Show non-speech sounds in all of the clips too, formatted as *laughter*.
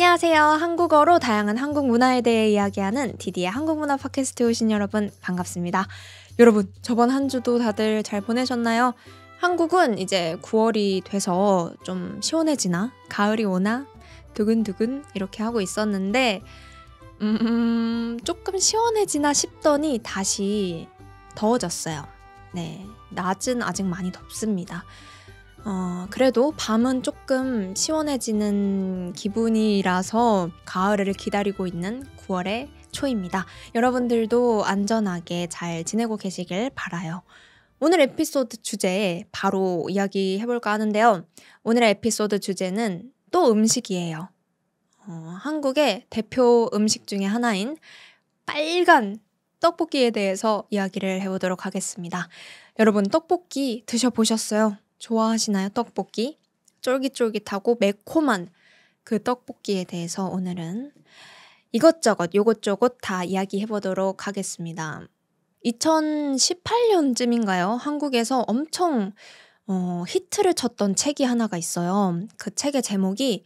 안녕하세요. 한국어로 다양한 한국 문화에 대해 이야기하는 디디의 한국문화 팟캐스트에 오신 여러분 반갑습니다. 여러분, 저번 한 주도 다들 잘 보내셨나요? 한국은 이제 9월이 돼서 좀 시원해지나? 가을이 오나? 두근두근 이렇게 하고 있었는데, 음, 조금 시원해지나 싶더니 다시 더워졌어요. 네, 낮은 아직 많이 덥습니다. 어, 그래도 밤은 조금 시원해지는 기분이라서 가을을 기다리고 있는 9월의 초입니다. 여러분들도 안전하게 잘 지내고 계시길 바라요. 오늘 에피소드 주제 바로 이야기 해볼까 하는데요. 오늘의 에피소드 주제는 또 음식이에요. 어, 한국의 대표 음식 중에 하나인 빨간 떡볶이에 대해서 이야기를 해보도록 하겠습니다. 여러분, 떡볶이 드셔보셨어요? 좋아하시나요? 떡볶이? 쫄깃쫄깃하고 매콤한 그 떡볶이에 대해서 오늘은 이것저것 요것저것 다 이야기해 보도록 하겠습니다. 2018년쯤인가요? 한국에서 엄청 어, 히트를 쳤던 책이 하나가 있어요. 그 책의 제목이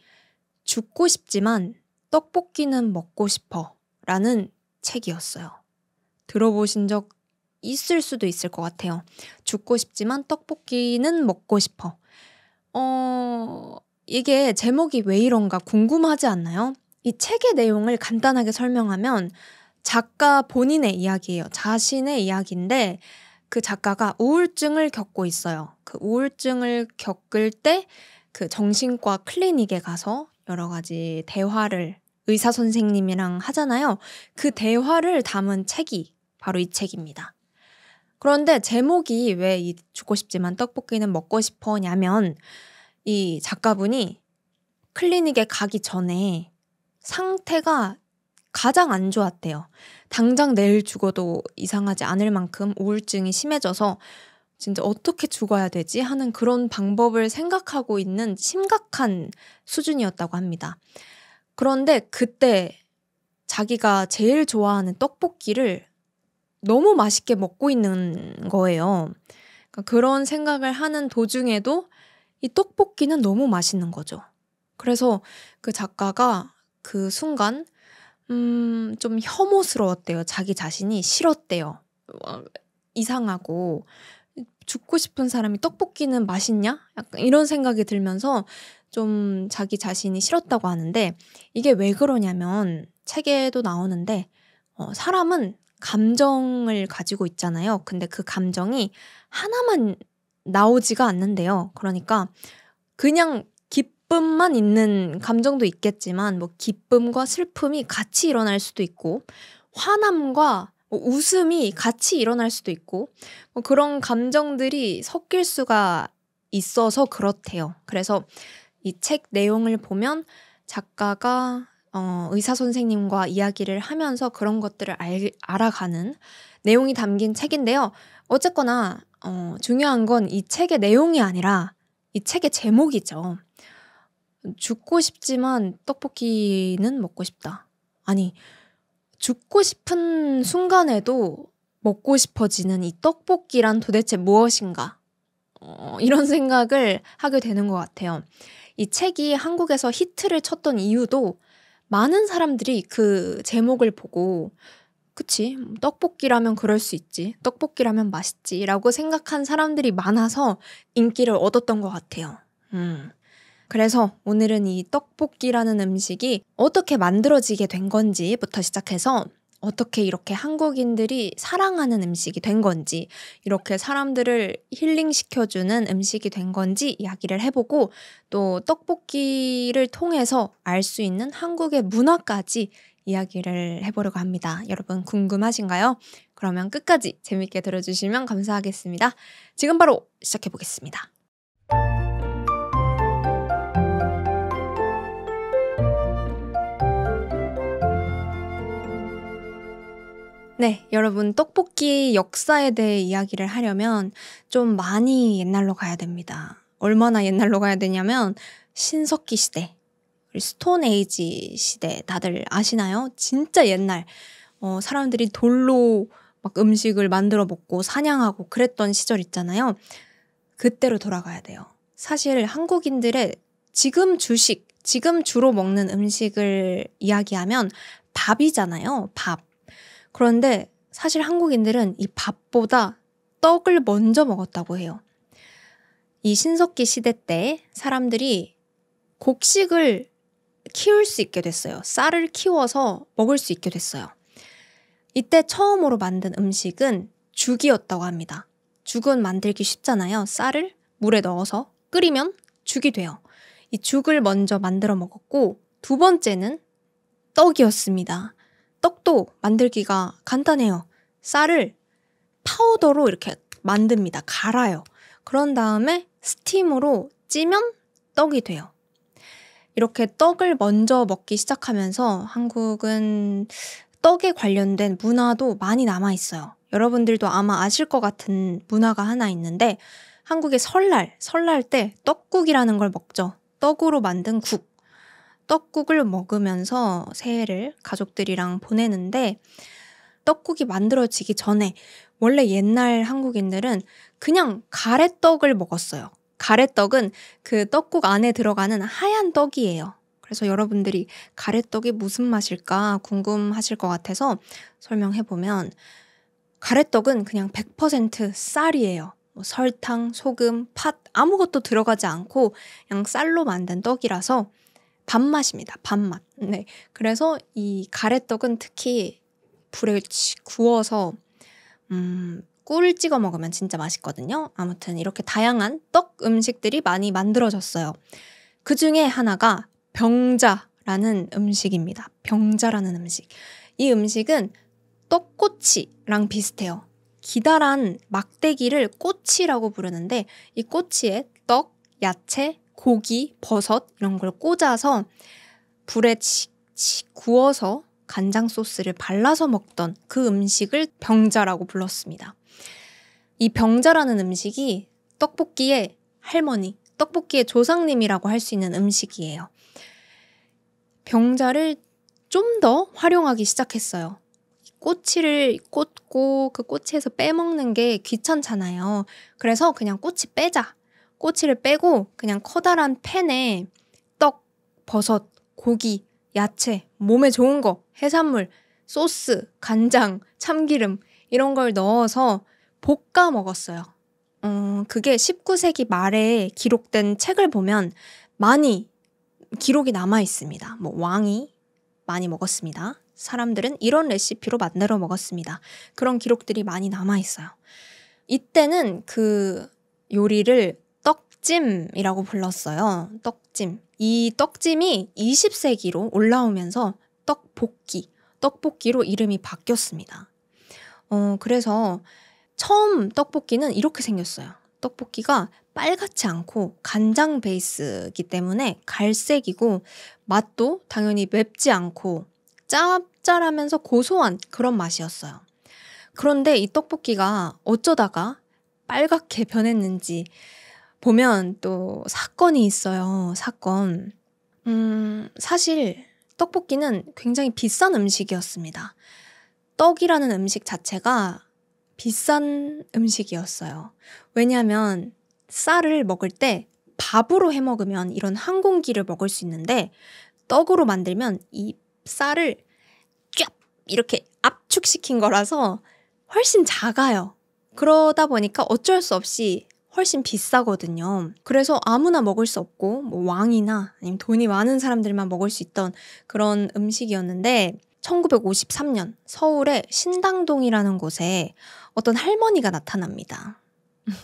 죽고 싶지만 떡볶이는 먹고 싶어 라는 책이었어요. 들어보신 적 있을 수도 있을 것 같아요. 죽고 싶지만 떡볶이는 먹고 싶어. 어, 이게 제목이 왜 이런가 궁금하지 않나요? 이 책의 내용을 간단하게 설명하면 작가 본인의 이야기예요. 자신의 이야기인데 그 작가가 우울증을 겪고 있어요. 그 우울증을 겪을 때 그 정신과 클리닉에 가서 여러 가지 대화를 의사 선생님이랑 하잖아요. 그 대화를 담은 책이 바로 이 책입니다. 그런데 제목이 왜 이 죽고 싶지만 떡볶이는 먹고 싶어냐면 이 작가분이 클리닉에 가기 전에 상태가 가장 안 좋았대요. 당장 내일 죽어도 이상하지 않을 만큼 우울증이 심해져서 진짜 어떻게 죽어야 되지 하는 그런 방법을 생각하고 있는 심각한 수준이었다고 합니다. 그런데 그때 자기가 제일 좋아하는 떡볶이를 너무 맛있게 먹고 있는 거예요. 그러니까 그런 생각을 하는 도중에도 이 떡볶이는 너무 맛있는 거죠. 그래서 그 작가가 그 순간 음, 좀 혐오스러웠대요. 자기 자신이 싫었대요. 어, 이상하고 죽고 싶은 사람이 떡볶이는 맛있냐? 약간 이런 생각이 들면서 좀 자기 자신이 싫었다고 하는데 이게 왜 그러냐면 책에도 나오는데 어, 사람은 감정을 가지고 있잖아요. 근데 그 감정이 하나만 나오지가 않는데요. 그러니까 그냥 기쁨만 있는 감정도 있겠지만 뭐 기쁨과 슬픔이 같이 일어날 수도 있고 화남과 뭐 웃음이 같이 일어날 수도 있고 뭐 그런 감정들이 섞일 수가 있어서 그렇대요. 그래서 이 책 내용을 보면 작가가 어, 의사 선생님과 이야기를 하면서 그런 것들을 알, 알아가는 내용이 담긴 책인데요. 어쨌거나 어, 중요한 건 이 책의 내용이 아니라 이 책의 제목이죠. 죽고 싶지만 떡볶이는 먹고 싶다. 아니, 죽고 싶은 순간에도 먹고 싶어지는 이 떡볶이란 도대체 무엇인가? 어, 이런 생각을 하게 되는 것 같아요. 이 책이 한국에서 히트를 쳤던 이유도 많은 사람들이 그 제목을 보고 그치 뭐 떡볶이라면 그럴 수 있지 떡볶이라면 맛있지라고 생각한 사람들이 많아서 인기를 얻었던 것 같아요. 음. 그래서 오늘은 이 떡볶이라는 음식이 어떻게 만들어지게 된 건지부터 시작해서 어떻게 이렇게 한국인들이 사랑하는 음식이 된 건지, 이렇게 사람들을 힐링시켜주는 음식이 된 건지 이야기를 해보고, 또 떡볶이를 통해서 알 수 있는 한국의 문화까지 이야기를 해보려고 합니다. 여러분 궁금하신가요? 그러면 끝까지 재밌게 들어주시면 감사하겠습니다. 지금 바로 시작해보겠습니다. 네, 여러분, 떡볶이 역사에 대해 이야기를 하려면 좀 많이 옛날로 가야 됩니다. 얼마나 옛날로 가야 되냐면, 신석기 시대, 스톤 에이지 시대, 다들 아시나요? 진짜 옛날. 어, 사람들이 돌로 막 음식을 만들어 먹고 사냥하고 그랬던 시절 있잖아요. 그때로 돌아가야 돼요. 사실 한국인들의 지금 주식, 지금 주로 먹는 음식을 이야기하면 밥이잖아요. 밥. 그런데 사실 한국인들은 이 밥보다 떡을 먼저 먹었다고 해요. 이 신석기 시대 때 사람들이 곡식을 키울 수 있게 됐어요. 쌀을 키워서 먹을 수 있게 됐어요. 이때 처음으로 만든 음식은 죽이었다고 합니다. 죽은 만들기 쉽잖아요. 쌀을 물에 넣어서 끓이면 죽이 돼요. 이 죽을 먼저 만들어 먹었고 두 번째는 떡이었습니다. 떡도 만들기가 간단해요. 쌀을 파우더로 이렇게 만듭니다. 갈아요. 그런 다음에 스팀으로 찌면 떡이 돼요. 이렇게 떡을 먼저 먹기 시작하면서 한국은 떡에 관련된 문화도 많이 남아 있어요. 여러분들도 아마 아실 것 같은 문화가 하나 있는데 한국의 설날, 설날 때 떡국이라는 걸 먹죠. 떡으로 만든 국. 떡국을 먹으면서 새해를 가족들이랑 보내는데 떡국이 만들어지기 전에 원래 옛날 한국인들은 그냥 가래떡을 먹었어요. 가래떡은 그 떡국 안에 들어가는 하얀 떡이에요. 그래서 여러분들이 가래떡이 무슨 맛일까 궁금하실 것 같아서 설명해 보면 가래떡은 그냥 100% 쌀이에요. 뭐 설탕, 소금, 팥 아무것도 들어가지 않고 그냥 쌀로 만든 떡이라서 밥맛입니다. 밥맛. 네. 그래서 이 가래떡은 특히 불에 구워서 음, 꿀을 찍어 먹으면 진짜 맛있거든요. 아무튼 이렇게 다양한 떡 음식들이 많이 만들어졌어요. 그 중에 하나가 병자라는 음식입니다. 병자라는 음식. 이 음식은 떡꼬치랑 비슷해요. 기다란 막대기를 꼬치라고 부르는데 이 꼬치에 떡, 야채, 고기, 버섯 이런 걸 꽂아서 불에 칙칙 구워서 간장 소스를 발라서 먹던 그 음식을 병자라고 불렀습니다. 이 병자라는 음식이 떡볶이의 할머니, 떡볶이의 조상님이라고 할 수 있는 음식이에요. 병자를 좀 더 활용하기 시작했어요. 꼬치를 꽂고 그 꼬치에서 빼먹는 게 귀찮잖아요. 그래서 그냥 꼬치 빼자 꼬치를 빼고 그냥 커다란 팬에 떡, 버섯, 고기, 야채, 몸에 좋은 거, 해산물, 소스, 간장, 참기름 이런 걸 넣어서 볶아 먹었어요. 음, 그게 19세기 말에 기록된 책을 보면 많이 기록이 남아 있습니다. 뭐 왕이 많이 먹었습니다. 사람들은 이런 레시피로 만들어 먹었습니다. 그런 기록들이 많이 남아 있어요. 이때는 그 요리를 떡찜이라고 불렀어요. 떡찜. 이 떡찜이 20세기로 올라오면서 떡볶이, 떡볶이로 이름이 바뀌었습니다. 어, 그래서 처음 떡볶이는 이렇게 생겼어요. 떡볶이가 빨갛지 않고 간장 베이스이기 때문에 갈색이고 맛도 당연히 맵지 않고 짭짤하면서 고소한 그런 맛이었어요. 그런데 이 떡볶이가 어쩌다가 빨갛게 변했는지 보면 또 사건이 있어요. 사건. 음, 사실 떡볶이는 굉장히 비싼 음식이었습니다. 떡이라는 음식 자체가 비싼 음식이었어요. 왜냐하면 쌀을 먹을 때 밥으로 해 먹으면 이런 한 공기를 먹을 수 있는데 떡으로 만들면 이 쌀을 쫙 이렇게 압축시킨 거라서 훨씬 작아요. 그러다 보니까 어쩔 수 없이 훨씬 비싸거든요. 그래서 아무나 먹을 수 없고 뭐 왕이나 아니면 돈이 많은 사람들만 먹을 수 있던 그런 음식이었는데 1953년 서울의 신당동이라는 곳에 어떤 할머니가 나타납니다. *laughs*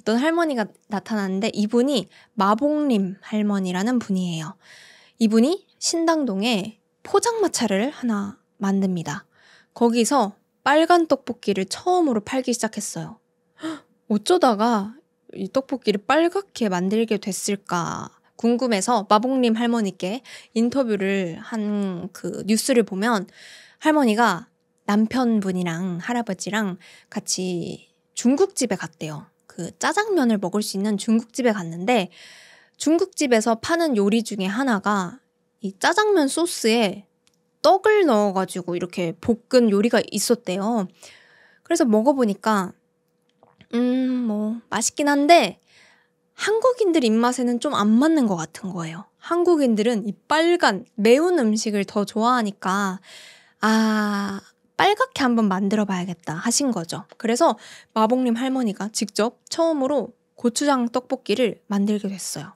어떤 할머니가 나타났는데 이분이 마봉림 할머니라는 분이에요. 이분이 신당동에 포장마차를 하나 만듭니다. 거기서 빨간 떡볶이를 처음으로 팔기 시작했어요. *gasps* 어쩌다가 이 떡볶이를 빨갛게 만들게 됐을까 궁금해서 마봉님 할머니께 인터뷰를 한 그 뉴스를 보면 할머니가 남편분이랑 할아버지랑 같이 중국집에 갔대요. 그 짜장면을 먹을 수 있는 중국집에 갔는데 중국집에서 파는 요리 중에 하나가 이 짜장면 소스에 떡을 넣어가지고 이렇게 볶은 요리가 있었대요. 그래서 먹어보니까 음, 뭐 맛있긴 한데 한국인들 입맛에는 좀 안 맞는 것 같은 거예요. 한국인들은 이 빨간 매운 음식을 더 좋아하니까 아 빨갛게 한번 만들어 봐야겠다 하신 거죠. 그래서 마봉님 할머니가 직접 처음으로 고추장 떡볶이를 만들게 됐어요.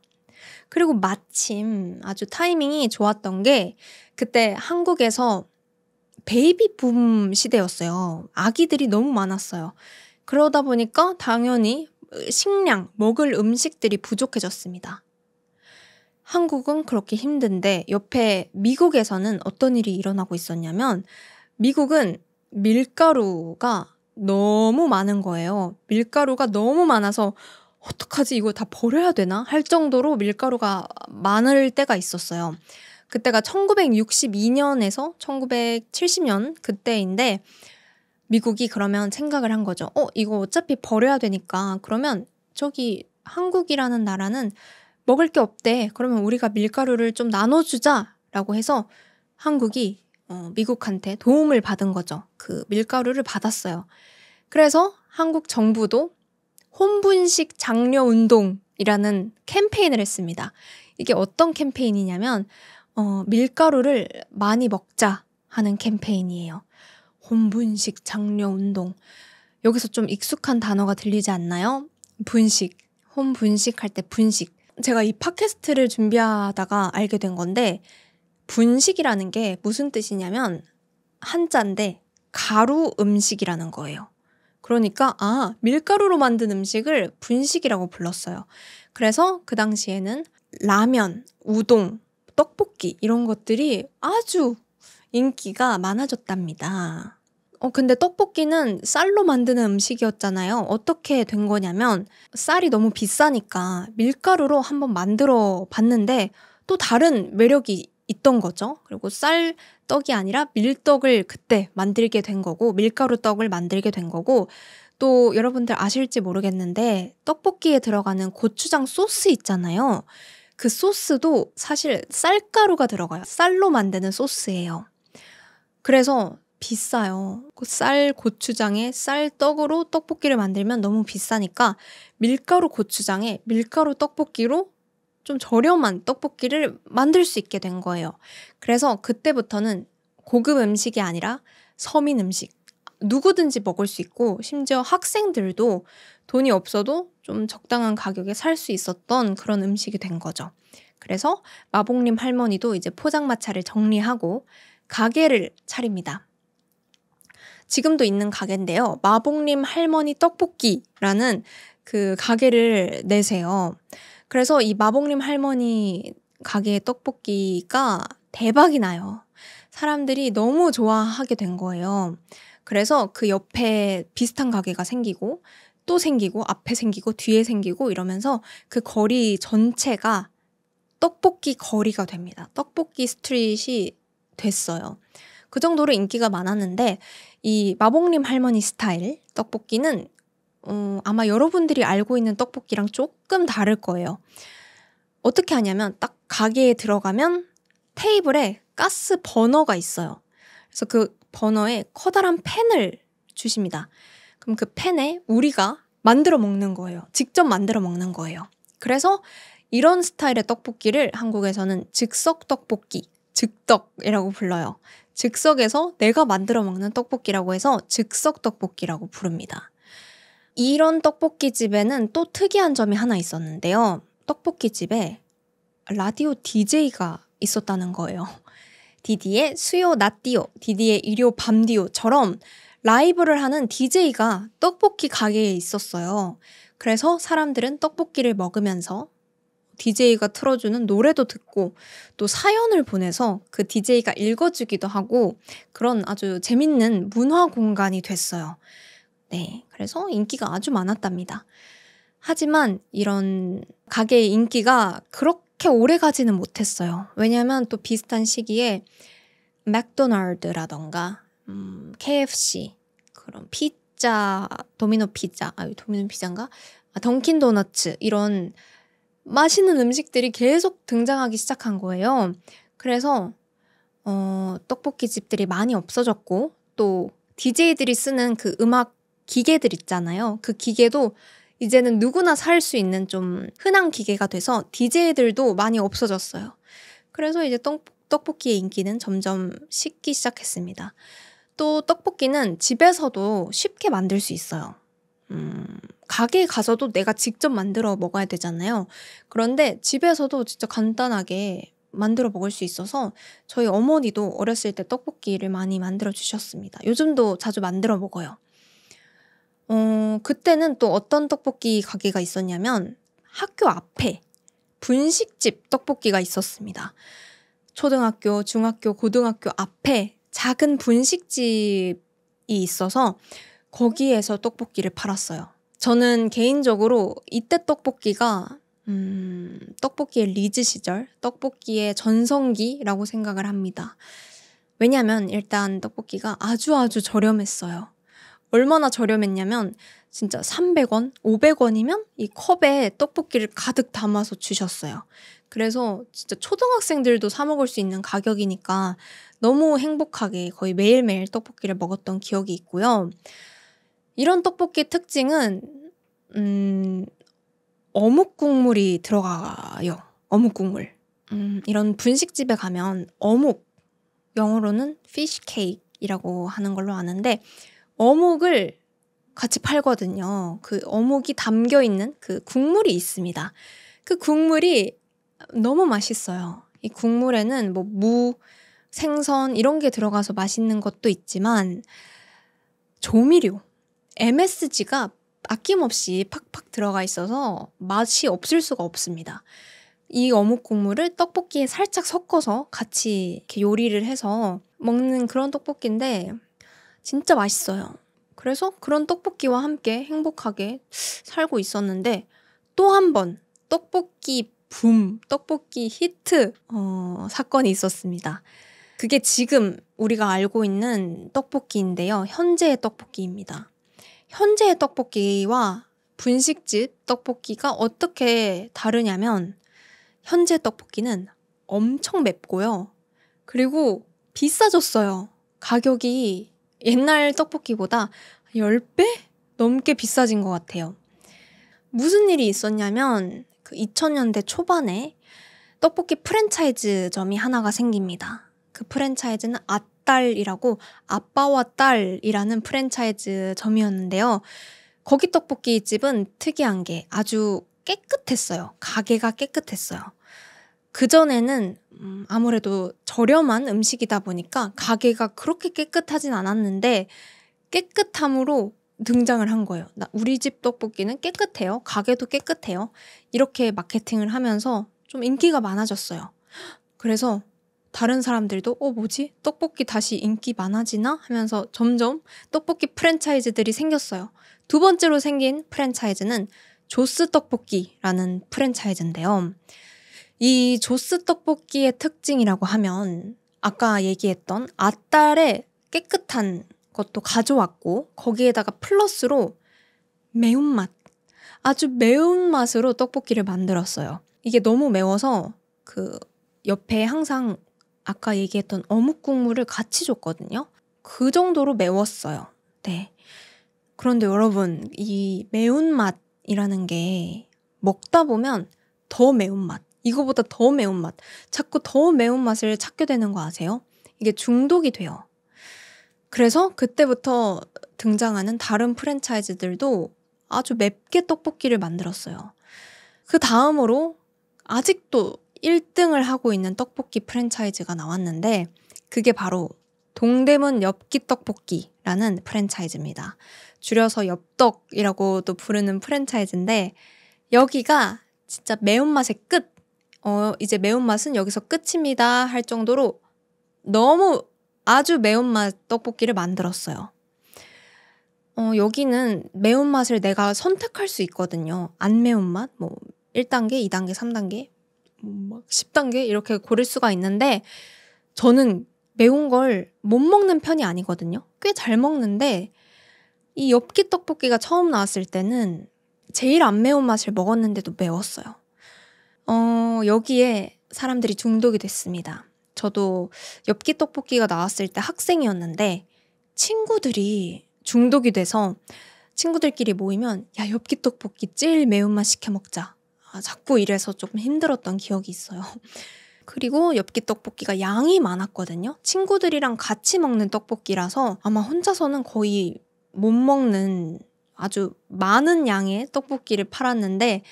그리고 마침 아주 타이밍이 좋았던 게 그때 한국에서 베이비붐 시대였어요. 아기들이 너무 많았어요. 그러다 보니까 당연히 식량, 먹을 음식들이 부족해졌습니다. 한국은 그렇게 힘든데 옆에 미국에서는 어떤 일이 일어나고 있었냐면 미국은 밀가루가 너무 많은 거예요. 밀가루가 너무 많아서 어떡하지 이거 다 버려야 되나 할 정도로 밀가루가 많을 때가 있었어요. 그때가 1962년에서 1970년 그때인데 미국이 그러면 생각을 한 거죠. 어, 이거 어차피 버려야 되니까 그러면 저기 한국이라는 나라는 먹을 게 없대. 그러면 우리가 밀가루를 좀 나눠주자라고 해서 한국이 어, 미국한테 도움을 받은 거죠. 그 밀가루를 받았어요. 그래서 한국 정부도 혼분식 장려 운동이라는 캠페인을 했습니다. 이게 어떤 캠페인이냐면 어, 밀가루를 많이 먹자 하는 캠페인이에요. 혼분식 장려 운동. 여기서 좀 익숙한 단어가 들리지 않나요? 분식. 혼분식 할 때 분식. 제가 이 팟캐스트를 준비하다가 알게 된 건데, 분식이라는 게 무슨 뜻이냐면, 한자인데, 가루 음식이라는 거예요. 그러니까, 아, 밀가루로 만든 음식을 분식이라고 불렀어요. 그래서 그 당시에는 라면, 우동, 떡볶이, 이런 것들이 아주 인기가 많아졌답니다. 어, 근데 떡볶이는 쌀로 만드는 음식이었잖아요. 어떻게 된 거냐면, 쌀이 너무 비싸니까 밀가루로 한번 만들어 봤는데, 또 다른 매력이 있던 거죠. 그리고 쌀 떡이 아니라 밀떡을 그때 만들게 된 거고, 밀가루 떡을 만들게 된 거고, 또 여러분들 아실지 모르겠는데, 떡볶이에 들어가는 고추장 소스 있잖아요. 그 소스도 사실 쌀가루가 들어가요. 쌀로 만드는 소스예요. 그래서 비싸요. 그 쌀 고추장에 쌀떡으로 떡볶이를 만들면 너무 비싸니까 밀가루 고추장에 밀가루 떡볶이로 좀 저렴한 떡볶이를 만들 수 있게 된 거예요. 그래서 그때부터는 고급 음식이 아니라 서민 음식. 누구든지 먹을 수 있고 심지어 학생들도 돈이 없어도 좀 적당한 가격에 살 수 있었던 그런 음식이 된 거죠. 그래서 마봉님 할머니도 이제 포장마차를 정리하고 가게를 차립니다. 지금도 있는 가게인데요. 마봉님 할머니 떡볶이라는 그 가게를 내세요. 그래서 이 마봉님 할머니 가게의 떡볶이가 대박이 나요. 사람들이 너무 좋아하게 된 거예요. 그래서 그 옆에 비슷한 가게가 생기고 또 생기고 앞에 생기고 뒤에 생기고 이러면서 그 거리 전체가 떡볶이 거리가 됩니다. 떡볶이 스트릿이 됐어요. 그 정도로 인기가 많았는데 이 마봉님 할머니 스타일 떡볶이는 어, 아마 여러분들이 알고 있는 떡볶이랑 조금 다를 거예요. 어떻게 하냐면 딱 가게에 들어가면 테이블에 가스 버너가 있어요. 그래서 그 버너에 커다란 팬을 주십니다. 그럼 그 팬에 우리가 만들어 먹는 거예요. 직접 만들어 먹는 거예요. 그래서 이런 스타일의 떡볶이를 한국에서는 즉석 떡볶이, 즉떡이라고 불러요. 즉석에서 내가 만들어 먹는 떡볶이라고 해서 즉석 떡볶이라고 부릅니다. 이런 떡볶이 집에는 또 특이한 점이 하나 있었는데요. 떡볶이 집에 라디오 DJ가 있었다는 거예요. 디디의 수요 낮디오, 디디의 일요 밤디오처럼 라이브를 하는 DJ가 떡볶이 가게에 있었어요. 그래서 사람들은 떡볶이를 먹으면서 DJ가 틀어주는 노래도 듣고 또 사연을 보내서 그 DJ가 읽어주기도 하고 그런 아주 재밌는 문화 공간이 됐어요. 네. 그래서 인기가 아주 많았답니다. 하지만 이런 가게의 인기가 그렇게 오래 가지는 못했어요. 왜냐하면 또 비슷한 시기에 맥도날드라던가 음, KFC 그런 피자 도미노 피자 아유 도미노 피자인가 아, 던킨 도너츠 이런 맛있는 음식들이 계속 등장하기 시작한 거예요. 그래서 어, 떡볶이 집들이 많이 없어졌고 또 DJ들이 쓰는 그 음악 기계들 있잖아요. 그 기계도 이제는 누구나 살 수 있는 좀 흔한 기계가 돼서 DJ들도 많이 없어졌어요. 그래서 이제 떡, 떡볶이의 인기는 점점 식기 시작했습니다. 또 떡볶이는 집에서도 쉽게 만들 수 있어요. 음, 가게에 가서도 내가 직접 만들어 먹어야 되잖아요. 그런데 집에서도 진짜 간단하게 만들어 먹을 수 있어서 저희 어머니도 어렸을 때 떡볶이를 많이 만들어 주셨습니다. 요즘도 자주 만들어 먹어요. 어, 그때는 또 어떤 떡볶이 가게가 있었냐면 학교 앞에 분식집 떡볶이가 있었습니다. 초등학교, 중학교, 고등학교 앞에 작은 분식집이 있어서 거기에서 떡볶이를 팔았어요. 저는 개인적으로 이때 떡볶이가 음, 떡볶이의 리즈 시절, 떡볶이의 전성기라고 생각을 합니다. 왜냐면 일단 떡볶이가 아주 아주 저렴했어요. 얼마나 저렴했냐면 진짜 300원, 500원이면 이 컵에 떡볶이를 가득 담아서 주셨어요. 그래서 진짜 초등학생들도 사 먹을 수 있는 가격이니까 너무 행복하게 거의 매일매일 떡볶이를 먹었던 기억이 있고요. 이런 떡볶이 특징은 음, 어묵 국물이 들어가요. 어묵 국물. 음, 이런 분식집에 가면 어묵 영어로는 fish cake이라고 하는 걸로 아는데 어묵을 같이 팔거든요. 그 어묵이 담겨 있는 그 국물이 있습니다. 그 국물이 너무 맛있어요. 이 국물에는 뭐 무, 생선 이런 게 들어가서 맛있는 것도 있지만 조미료 MSG가 아낌없이 팍팍 들어가 있어서 맛이 없을 수가 없습니다. 이 어묵 국물을 떡볶이에 살짝 섞어서 같이 이렇게 요리를 해서 먹는 그런 떡볶이인데 진짜 맛있어요. 그래서 그런 떡볶이와 함께 행복하게 살고 있었는데 또 한 번 떡볶이 붐, 떡볶이 히트 어, 사건이 있었습니다. 그게 지금 우리가 알고 있는 떡볶이인데요. 현재의 떡볶이입니다. 현재의 떡볶이와 분식집 떡볶이가 어떻게 다르냐면 현재 떡볶이는 엄청 맵고요. 그리고 비싸졌어요. 가격이 옛날 떡볶이보다 10배 넘게 비싸진 것 같아요. 무슨 일이 있었냐면 그 2000년대 초반에 떡볶이 프랜차이즈점이 하나가 생깁니다. 그 프랜차이즈는 아 딸이라고 아빠와 딸이라는 프랜차이즈 점이었는데요. 거기 떡볶이 집은 특이한 게 아주 깨끗했어요. 가게가 깨끗했어요. 그전에는 음, 아무래도 저렴한 음식이다 보니까 가게가 그렇게 깨끗하진 않았는데 깨끗함으로 등장을 한 거예요. 나, 우리 집 떡볶이는 깨끗해요. 가게도 깨끗해요. 이렇게 마케팅을 하면서 좀 인기가 많아졌어요. 그래서 다른 사람들도 어 뭐지 떡볶이 다시 인기 많아지나 하면서 점점 떡볶이 프랜차이즈들이 생겼어요. 두 번째로 생긴 프랜차이즈는 조스 떡볶이라는 프랜차이즈인데요. 이 조스 떡볶이의 특징이라고 하면 아까 얘기했던 아딸의 깨끗한 것도 가져왔고 거기에다가 플러스로 매운맛 아주 매운맛으로 떡볶이를 만들었어요. 이게 너무 매워서 그 옆에 항상 아까 얘기했던 어묵 국물을 같이 줬거든요. 그 정도로 매웠어요. 네. 그런데 여러분, 이 매운맛이라는 게 먹다 보면 더 매운맛, 이거보다 더 매운맛, 자꾸 더 매운맛을 찾게 되는 거 아세요? 이게 중독이 돼요. 그래서 그때부터 등장하는 다른 프랜차이즈들도 아주 맵게 떡볶이를 만들었어요. 그 다음으로 아직도 1등을 하고 있는 떡볶이 프랜차이즈가 나왔는데 그게 바로 동대문 엽기 떡볶이라는 프랜차이즈입니다. 줄여서 엽떡이라고도 부르는 프랜차이즈인데 여기가 진짜 매운맛의 끝. 어, 이제 매운맛은 여기서 끝입니다 할 정도로 너무 아주 매운맛 떡볶이를 만들었어요. 어, 여기는 매운맛을 내가 선택할 수 있거든요. 안 매운맛, 뭐 1단계, 2단계, 3단계 뭐, 막 10단계 이렇게 고를 수가 있는데 저는 매운 걸 못 먹는 편이 아니거든요. 꽤 잘 먹는데 이 엽기 떡볶이가 처음 나왔을 때는 제일 안 매운 맛을 먹었는데도 매웠어요. 어, 여기에 사람들이 중독이 됐습니다. 저도 엽기 떡볶이가 나왔을 때 학생이었는데 친구들이 중독이 돼서 친구들끼리 모이면 야 엽기 떡볶이 제일 매운맛 시켜 먹자 아, 자꾸 이래서 조금 힘들었던 기억이 있어요. *laughs* 그리고 엽기 떡볶이가 양이 많았거든요. 친구들이랑 같이 먹는 떡볶이라서 아마 혼자서는 거의 못 먹는 아주 많은 양의 떡볶이를 팔았는데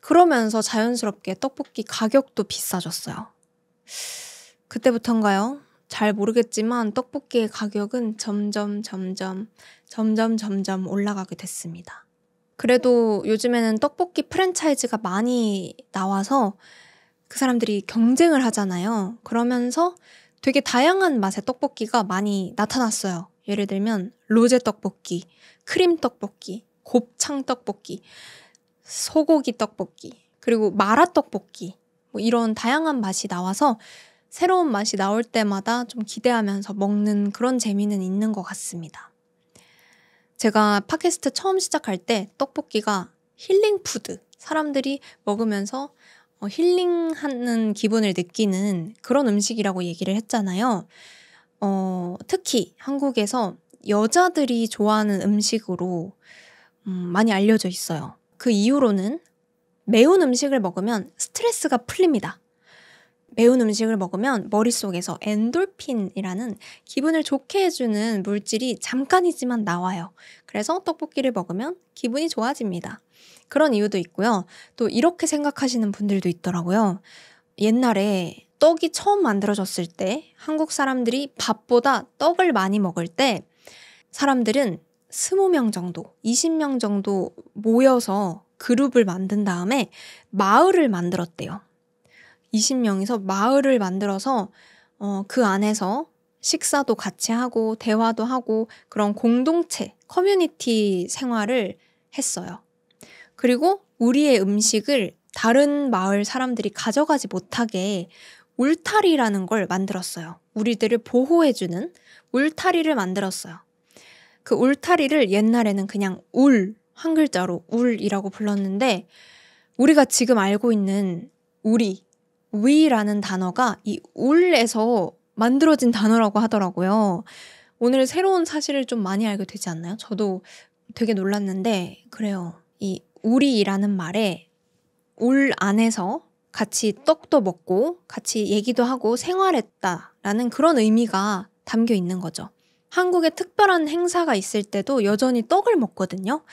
그러면서 자연스럽게 떡볶이 가격도 비싸졌어요. 그때부터인가요? 잘 모르겠지만 떡볶이의 가격은 점점 점점 점점 점점 올라가게 됐습니다. 그래도 요즘에는 떡볶이 프랜차이즈가 많이 나와서 그 사람들이 경쟁을 하잖아요. 그러면서 되게 다양한 맛의 떡볶이가 많이 나타났어요. 예를 들면 로제 떡볶이, 크림 떡볶이, 곱창 떡볶이, 소고기 떡볶이, 그리고 마라 떡볶이 뭐 이런 다양한 맛이 나와서 새로운 맛이 나올 때마다 좀 기대하면서 먹는 그런 재미는 있는 것 같습니다. 제가 팟캐스트 처음 시작할 때 떡볶이가 힐링 푸드, 사람들이 먹으면서 어, 힐링하는 기분을 느끼는 그런 음식이라고 얘기를 했잖아요. 어, 특히 한국에서 여자들이 좋아하는 음식으로 음, 많이 알려져 있어요. 그 이후로는 매운 음식을 먹으면 스트레스가 풀립니다. 매운 음식을 먹으면 머릿속에서 엔돌핀이라는 기분을 좋게 해주는 물질이 잠깐이지만 나와요. 그래서 떡볶이를 먹으면 기분이 좋아집니다. 그런 이유도 있고요. 또 이렇게 생각하시는 분들도 있더라고요. 옛날에 떡이 처음 만들어졌을 때 한국 사람들이 밥보다 떡을 많이 먹을 때 사람들은 20명 정도, 20명 정도 모여서 그룹을 만든 다음에 마을을 만들었대요. 20명이서 마을을 만들어서 어, 그 안에서 식사도 같이 하고 대화도 하고 그런 공동체 커뮤니티 생활을 했어요. 그리고 우리의 음식을 다른 마을 사람들이 가져가지 못하게 울타리라는 걸 만들었어요. 우리들을 보호해주는 울타리를 만들었어요. 그 울타리를 옛날에는 그냥 울, 한 글자로 울이라고 불렀는데, 우리가 지금 알고 있는 우리, we라는 단어가 이 울에서 만들어진 단어라고 하더라고요. 오늘 새로운 사실을 좀 많이 알게 되지 않나요? 저도 되게 놀랐는데 그래요. 이 우리라는 말에 울 안에서 같이 떡도 먹고 같이 얘기도 하고 생활했다라는 그런 의미가 담겨 있는 거죠. 한국의 특별한 행사가 있을 때도 여전히 떡을 먹거든요.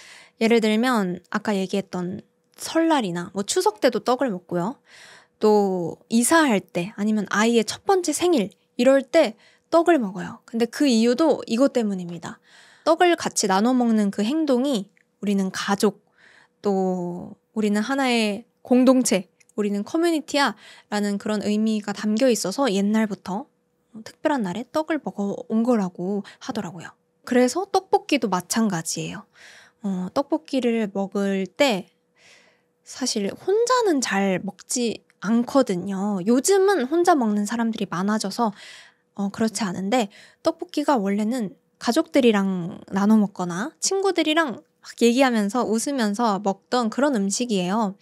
예를 들면 아까 얘기했던 설날이나 뭐 추석 때도 떡을 먹고요. 또 이사할 때 아니면 아이의 첫 번째 생일 이럴 때 떡을 먹어요. 근데 그 이유도 이것 때문입니다. 떡을 같이 나눠 먹는 그 행동이 우리는 가족, 또 우리는 하나의 공동체, 우리는 커뮤니티야 라는 그런 의미가 담겨 있어서 옛날부터 특별한 날에 떡을 먹어 온 거라고 하더라고요. 그래서 떡볶이도 마찬가지예요. 어, 떡볶이를 먹을 때 사실 혼자는 잘 먹지 않거든요. 요즘은 혼자 먹는 사람들이 많아져서 어, 그렇지 않은데 떡볶이가 원래는 가족들이랑 나눠 먹거나 친구들이랑 막 얘기하면서 웃으면서 먹던 그런 음식이에요.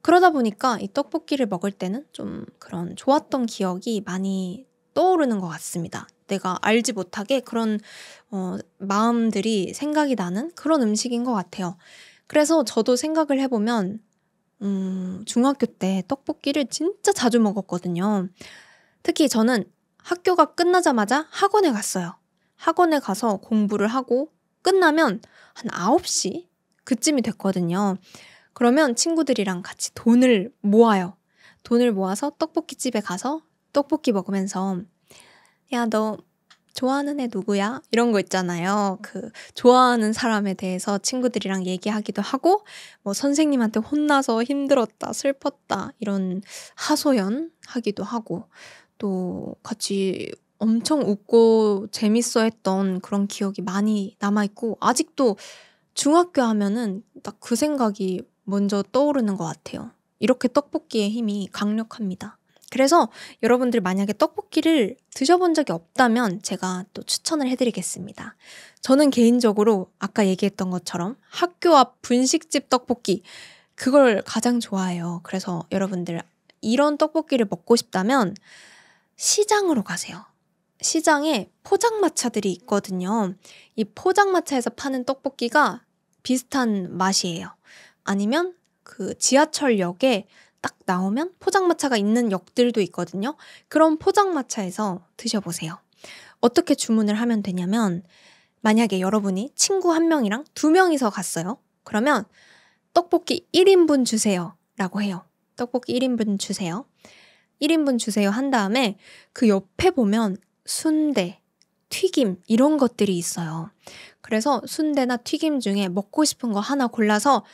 그러다 보니까 이 떡볶이를 먹을 때는 좀 그런 좋았던 기억이 많이 떠오르는 것 같습니다. 내가 알지 못하게 그런 어, 마음들이 생각이 나는 그런 음식인 것 같아요. 그래서 저도 생각을 해보면 음, 중학교 때 떡볶이를 진짜 자주 먹었거든요. 특히 저는 학교가 끝나자마자 학원에 갔어요. 학원에 가서 공부를 하고 끝나면 한 9시 그쯤이 됐거든요. 그러면 친구들이랑 같이 돈을 모아요. 돈을 모아서 떡볶이 집에 가서 떡볶이 먹으면서 야, 너 좋아하는 애 누구야? 이런 거 있잖아요. 그 좋아하는 사람에 대해서 친구들이랑 얘기하기도 하고 뭐 선생님한테 혼나서 힘들었다, 슬펐다 이런 하소연 하기도 하고 또 같이 엄청 웃고 재밌어 했던 그런 기억이 많이 남아 있고 아직도 중학교 하면은 딱 그 생각이 먼저 떠오르는 것 같아요. 이렇게 떡볶이의 힘이 강력합니다. 그래서 여러분들 만약에 떡볶이를 드셔본 적이 없다면 제가 또 추천을 해드리겠습니다. 저는 개인적으로 아까 얘기했던 것처럼 학교 앞 분식집 떡볶이 그걸 가장 좋아해요. 그래서 여러분들 이런 떡볶이를 먹고 싶다면 시장으로 가세요. 시장에 포장마차들이 있거든요. 이 포장마차에서 파는 떡볶이가 비슷한 맛이에요. 아니면 그 지하철역에 딱 나오면 포장마차가 있는 역들도 있거든요. 그럼 포장마차에서 드셔보세요. 어떻게 주문을 하면 되냐면, 만약에 여러분이 친구 한 명이랑 두 명이서 갔어요. 그러면 떡볶이 1인분 주세요. 라고 해요. 떡볶이 1인분 주세요. 1인분 주세요. 한 다음에 그 옆에 보면 순대, 튀김, 이런 것들이 있어요. 그래서 순대나 튀김 중에 먹고 싶은 거 하나 골라서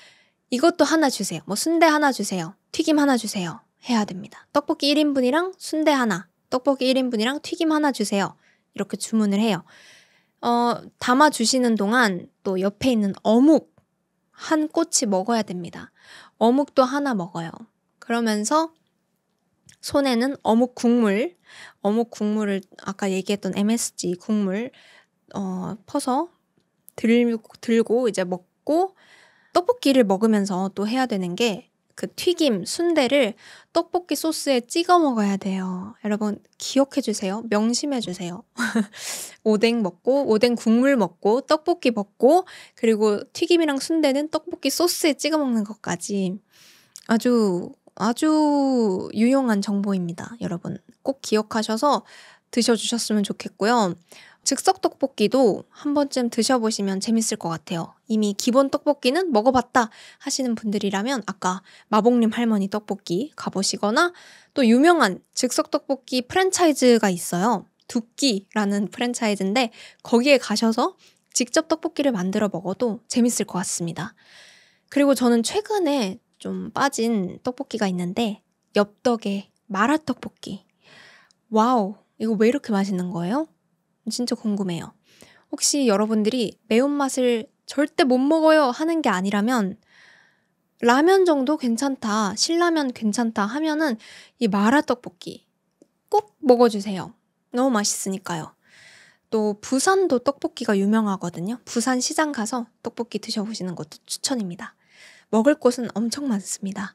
이것도 하나 주세요. 뭐 순대 하나 주세요. 튀김 하나 주세요. 해야 됩니다. 떡볶이 1인분이랑 순대 하나, 떡볶이 1인분이랑 튀김 하나 주세요. 이렇게 주문을 해요. 어, 담아 주시는 동안 또 옆에 있는 어묵 한 꼬치 먹어야 됩니다. 어묵도 하나 먹어요. 그러면서 손에는 어묵 국물, 어묵 국물을 아까 얘기했던 MSG 국물 어, 퍼서 들, 들고 이제 먹고 떡볶이를 먹으면서 또 해야 되는 게 그 튀김, 순대를 떡볶이 소스에 찍어 먹어야 돼요. 여러분 기억해 주세요. 명심해 주세요. *laughs* 오뎅 먹고 오뎅 국물 먹고 떡볶이 먹고 그리고 튀김이랑 순대는 떡볶이 소스에 찍어 먹는 것까지 아주 아주 유용한 정보입니다. 여러분 꼭 기억하셔서 드셔 주셨으면 좋겠고요. 즉석 떡볶이도 한 번쯤 드셔보시면 재밌을 것 같아요. 이미 기본 떡볶이는 먹어봤다 하시는 분들이라면 아까 마봉님 할머니 떡볶이 가보시거나 또 유명한 즉석 떡볶이 프랜차이즈가 있어요. 두끼라는 프랜차이즈인데 거기에 가셔서 직접 떡볶이를 만들어 먹어도 재밌을 것 같습니다. 그리고 저는 최근에 좀 빠진 떡볶이가 있는데 엽떡의 마라떡볶이. 와우, 이거 왜 이렇게 맛있는 거예요? 진짜 궁금해요. 혹시 여러분들이 매운맛을 절대 못 먹어요 하는 게 아니라면 라면 정도 괜찮다, 신라면 괜찮다 하면은 이 마라떡볶이 꼭 먹어주세요. 너무 맛있으니까요. 또 부산도 떡볶이가 유명하거든요. 부산 시장 가서 떡볶이 드셔보시는 것도 추천입니다. 먹을 곳은 엄청 많습니다.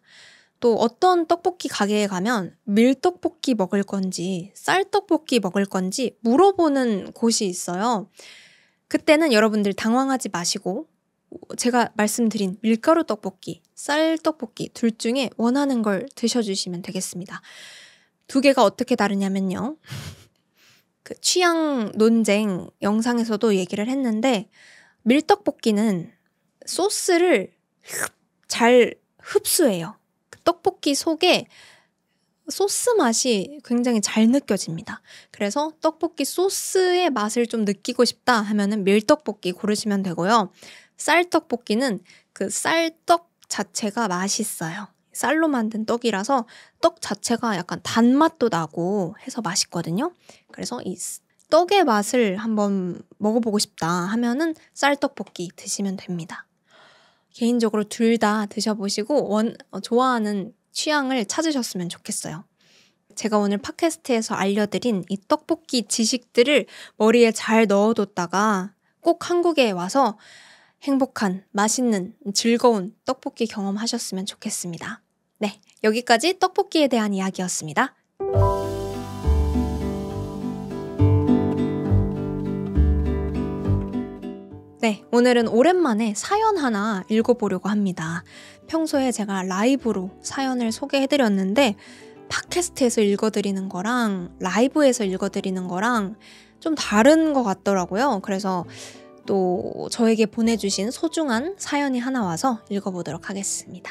또 어떤 떡볶이 가게에 가면 밀떡볶이 먹을 건지 쌀떡볶이 먹을 건지 물어보는 곳이 있어요. 그때는 여러분들 당황하지 마시고 제가 말씀드린 밀가루 떡볶이, 쌀 떡볶이 둘 중에 원하는 걸 드셔주시면 되겠습니다. 두 개가 어떻게 다르냐면요. *laughs* 그 취향 논쟁 영상에서도 얘기를 했는데 밀떡볶이는 소스를 잘 흡수해요. 떡볶이 속에 소스 맛이 굉장히 잘 느껴집니다. 그래서 떡볶이 소스의 맛을 좀 느끼고 싶다 하면은 밀떡볶이 고르시면 되고요. 쌀떡볶이는 그 쌀떡 자체가 맛있어요. 쌀로 만든 떡이라서 떡 자체가 약간 단맛도 나고 해서 맛있거든요. 그래서 이 떡의 맛을 한번 먹어보고 싶다 하면은 쌀떡볶이 드시면 됩니다. 개인적으로 둘 다 드셔보시고 원 어, 좋아하는 취향을 찾으셨으면 좋겠어요. 제가 오늘 팟캐스트에서 알려드린 이 떡볶이 지식들을 머리에 잘 넣어뒀다가 꼭 한국에 와서 행복한, 맛있는, 즐거운 떡볶이 경험하셨으면 좋겠습니다. 네, 여기까지 떡볶이에 대한 이야기였습니다. 네, 오늘은 오랜만에 사연 하나 읽어보려고 합니다. 평소에 제가 라이브로 사연을 소개해드렸는데, 팟캐스트에서 읽어드리는 거랑 라이브에서 읽어드리는 거랑 좀 다른 것 같더라고요. 그래서 또 저에게 보내주신 소중한 사연이 하나 와서 읽어보도록 하겠습니다.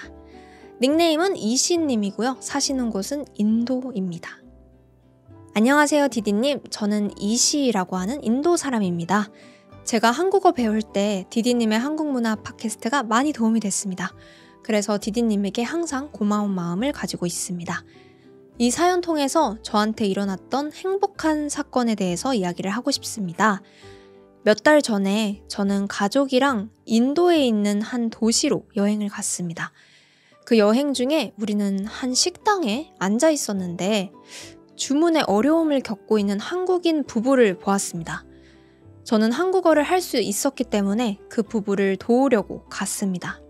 닉네임은 이시님이고요. 사시는 곳은 인도입니다. 안녕하세요, 디디님. 저는 이시라고 하는 인도 사람입니다. 제가 한국어 배울 때 디디님의 한국문화 팟캐스트가 많이 도움이 됐습니다. 그래서 디디님에게 항상 고마운 마음을 가지고 있습니다. 이 사연 통해서 저한테 일어났던 행복한 사건에 대해서 이야기를 하고 싶습니다. 몇 달 전에 저는 가족이랑 인도에 있는 한 도시로 여행을 갔습니다. 그 여행 중에 우리는 한 식당에 앉아 있었는데 주문에 어려움을 겪고 있는 한국인 부부를 보았습니다. 저는 한국어를 할 수 있었기 때문에 그 부부를 도우려고 갔습니다.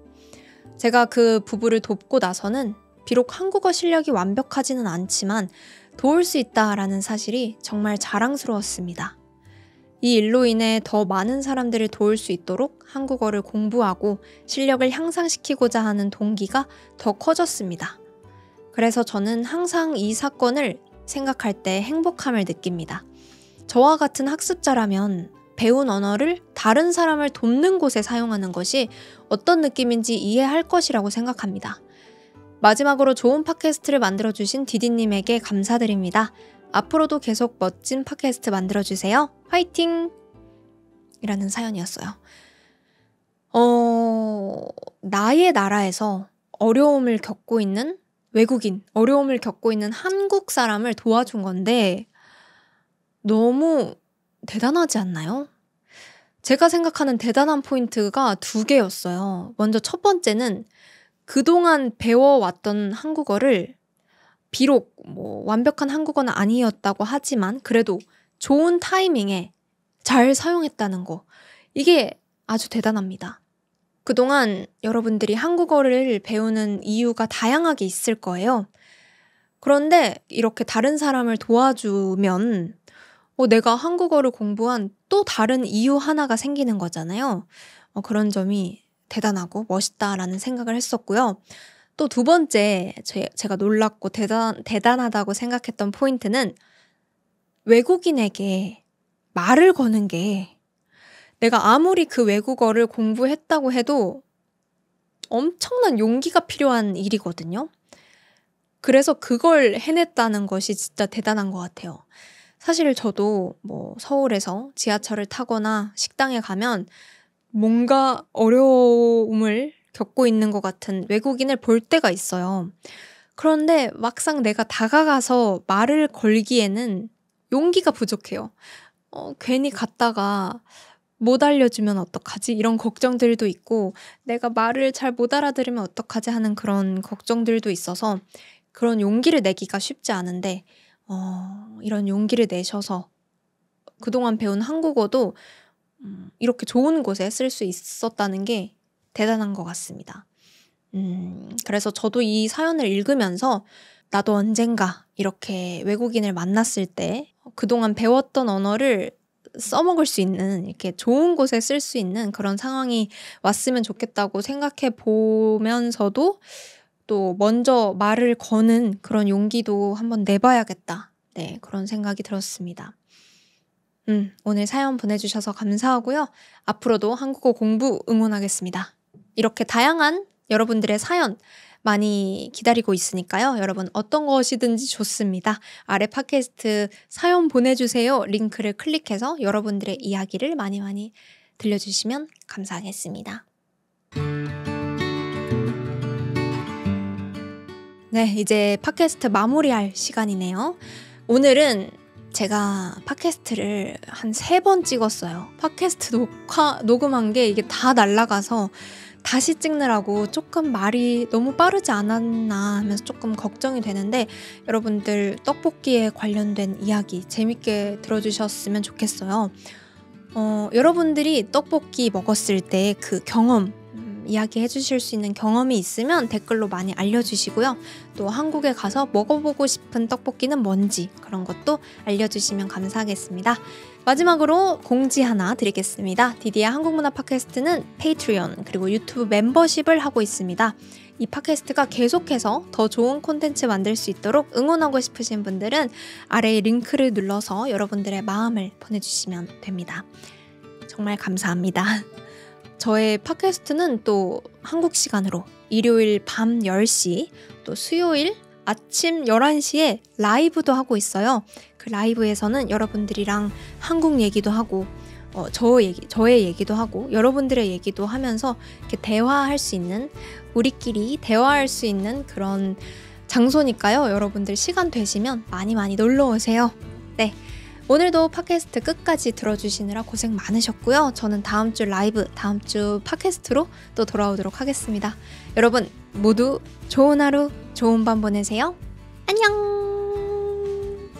제가 그 부부를 돕고 나서는 비록 한국어 실력이 완벽하지는 않지만 도울 수 있다라는 사실이 정말 자랑스러웠습니다. 이 일로 인해 더 많은 사람들을 도울 수 있도록 한국어를 공부하고 실력을 향상시키고자 하는 동기가 더 커졌습니다. 그래서 저는 항상 이 사건을 생각할 때 행복함을 느낍니다. 저와 같은 학습자라면 배운 언어를 다른 사람을 돕는 곳에 사용하는 것이 어떤 느낌인지 이해할 것이라고 생각합니다. 마지막으로 좋은 팟캐스트를 만들어주신 디디님에게 감사드립니다. 앞으로도 계속 멋진 팟캐스트 만들어주세요. 화이팅! 이라는 사연이었어요. 어, 나의 나라에서 어려움을 겪고 있는 외국인, 어려움을 겪고 있는 한국 사람을 도와준 건데, 너무 대단하지 않나요? 제가 생각하는 대단한 포인트가 두 개였어요. 먼저 첫 번째는 그동안 배워왔던 한국어를 비록 뭐 완벽한 한국어는 아니었다고 하지만 그래도 좋은 타이밍에 잘 사용했다는 거. 이게 아주 대단합니다. 그동안 여러분들이 한국어를 배우는 이유가 다양하게 있을 거예요. 그런데 이렇게 다른 사람을 도와주면 어, 내가 한국어를 공부한 또 다른 이유 하나가 생기는 거잖아요. 어, 그런 점이 대단하고 멋있다라는 생각을 했었고요. 또 두 번째 제, 제가 놀랍고 대단, 대단하다고 생각했던 포인트는 외국인에게 말을 거는 게 내가 아무리 그 외국어를 공부했다고 해도 엄청난 용기가 필요한 일이거든요. 그래서 그걸 해냈다는 것이 진짜 대단한 것 같아요. 사실 저도 뭐 서울에서 지하철을 타거나 식당에 가면 뭔가 어려움을 겪고 있는 것 같은 외국인을 볼 때가 있어요. 그런데 막상 내가 다가가서 말을 걸기에는 용기가 부족해요. 어, 괜히 갔다가 못 알려주면 어떡하지? 이런 걱정들도 있고, 내가 말을 잘 못 알아들으면 어떡하지? 하는 그런 걱정들도 있어서 그런 용기를 내기가 쉽지 않은데, 어, 이런 용기를 내셔서 그동안 배운 한국어도 음, 이렇게 좋은 곳에 쓸 수 있었다는 게 대단한 것 같습니다. 음, 그래서 저도 이 사연을 읽으면서 나도 언젠가 이렇게 외국인을 만났을 때 그동안 배웠던 언어를 써먹을 수 있는 이렇게 좋은 곳에 쓸 수 있는 그런 상황이 왔으면 좋겠다고 생각해 보면서도 또 먼저 말을 거는 그런 용기도 한번 내봐야겠다. 네, 그런 생각이 들었습니다. 음, 오늘 사연 보내주셔서 감사하고요. 앞으로도 한국어 공부 응원하겠습니다. 이렇게 다양한 여러분들의 사연 많이 기다리고 있으니까요. 여러분 어떤 것이든지 좋습니다. 아래 팟캐스트 사연 보내주세요. 링크를 클릭해서 여러분들의 이야기를 많이 많이 들려주시면 감사하겠습니다. 네, 이제 팟캐스트 마무리할 시간이네요. 오늘은 제가 팟캐스트를 한 세 번 찍었어요. 팟캐스트 녹화, 녹음한 게 이게 다 날라가서 다시 찍느라고 조금 말이 너무 빠르지 않았나 하면서 조금 걱정이 되는데 여러분들 떡볶이에 관련된 이야기 재밌게 들어주셨으면 좋겠어요. 어, 여러분들이 떡볶이 먹었을 때 그 경험 이야기해 주실 수 있는 경험이 있으면 댓글로 많이 알려주시고요. 또 한국에 가서 먹어보고 싶은 떡볶이는 뭔지 그런 것도 알려주시면 감사하겠습니다. 마지막으로 공지 하나 드리겠습니다. 디디의 한국문화 팟캐스트는 페이트리온 그리고 유튜브 멤버십을 하고 있습니다. 이 팟캐스트가 계속해서 더 좋은 콘텐츠 만들 수 있도록 응원하고 싶으신 분들은 아래 의 링크를 눌러서 여러분들의 마음을 보내주시면 됩니다. 정말 감사합니다. 저의 팟캐스트는 또 한국 시간으로 일요일 밤 10시, 또 수요일 아침 11시에 라이브도 하고 있어요. 그 라이브에서는 여러분들이랑 한국 얘기도 하고, 어, 저 얘기, 저의 얘기도 하고, 여러분들의 얘기도 하면서 이렇게 대화할 수 있는, 우리끼리 대화할 수 있는 그런 장소니까요. 여러분들 시간 되시면 많이 많이 놀러 오세요. 네. 오늘도 팟캐스트 끝까지 들어주시느라 고생 많으셨고요. 저는 다음 주 라이브, 다음 주 팟캐스트로 또 돌아오도록 하겠습니다. 여러분 모두 좋은 하루, 좋은 밤 보내세요. 안녕!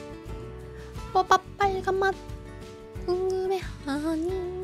뽀빠 빨간 맛 궁금해하니